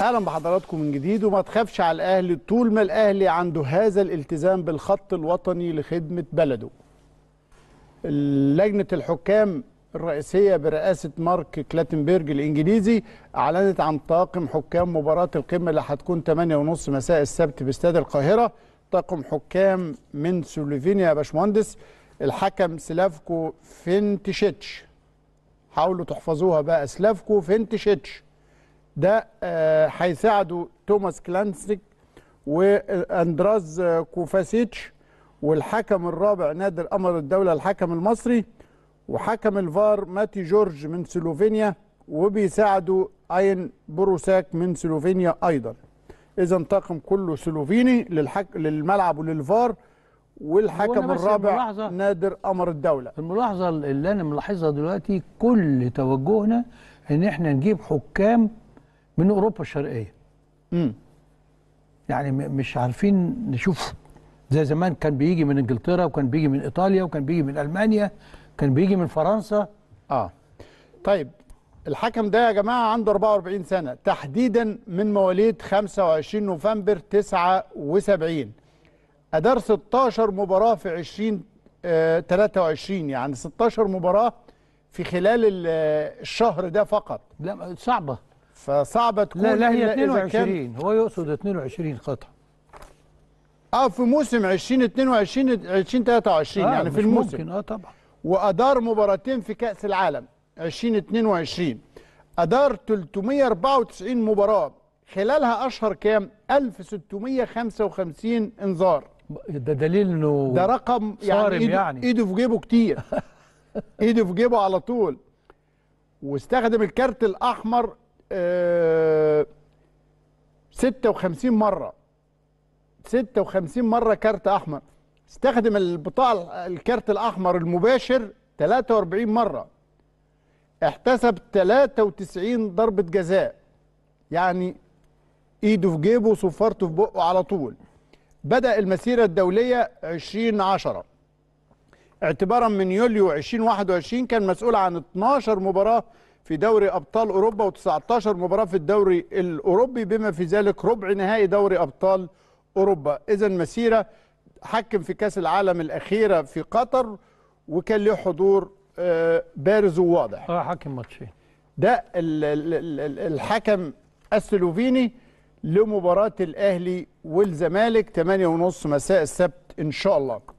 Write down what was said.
اهلا بحضراتكم من جديد وما تخافش على الاهلي طول ما الاهلي عنده هذا الالتزام بالخط الوطني لخدمه بلده لجنه الحكام الرئيسيه برئاسه مارك كلاتنبرج الانجليزي اعلنت عن طاقم حكام مباراه القمه اللي هتكون 8:30 مساء السبت باستاد القاهره طاقم حكام من سلوفينيا يا باشمهندس الحكم سلافكو فينتشيتش حاولوا تحفظوها بقى سلافكو فينتشيتش ده آه، هيساعده توماس كلانسك واندراز آه، كوفاسيتش والحكم الرابع نادر أمر الدولة الحكم المصري وحكم الفار ماتي جورج من سلوفينيا وبيساعده أين بروساك من سلوفينيا أيضا إذا طاقم كله سلوفيني للحك... للملعب وللفار والحكم الرابع نادر أمر الدولة الملاحظة اللي أنا ملاحظها دلوقتي كل توجهنا إن إحنا نجيب حكام من اوروبا الشرقيه امم يعني مش عارفين نشوف زي زمان كان بيجي من انجلترا وكان بيجي من ايطاليا وكان بيجي من المانيا كان بيجي من فرنسا اه طيب الحكم ده يا جماعه عنده 44 سنه تحديدا من مواليد 25 نوفمبر 79 ادار 16 مباراه في 20 آه 23 يعني 16 مباراه في خلال الشهر ده فقط لا صعبه فصعبه تكون لا لا هي 22 هو يقصد 22 قطعه اه في موسم 2022 20 23 آه يعني في الموسم ممكن اه طبعا وادار مباراتين في كاس العالم 2022 ادار 394 مباراه خلالها اشهر كام 1655 انذار ده دليل انه ده رقم يعني ايده, يعني. إيده في جيبه كتير ايده في جيبه على طول واستخدم الكارت الاحمر 56 آه، مره 56 مره كارت احمر استخدم البطاقه الكارت الاحمر المباشر 43 مره احتسب 93 ضربه جزاء يعني ايده في جيبه وصفارته في بقه على طول بدا المسيره الدوليه 20 10 اعتبارا من يوليو 2021 كان مسؤول عن 12 مباراه في دوري ابطال اوروبا و19 مباراه في الدوري الاوروبي بما في ذلك ربع نهائي دوري ابطال اوروبا اذا مسيره حكم في كاس العالم الاخيره في قطر وكان له حضور آه، بارز وواضح اه حكم ماتشين ده الحكم السلوفيني لمباراه الاهلي والزمالك 8:30 مساء السبت ان شاء الله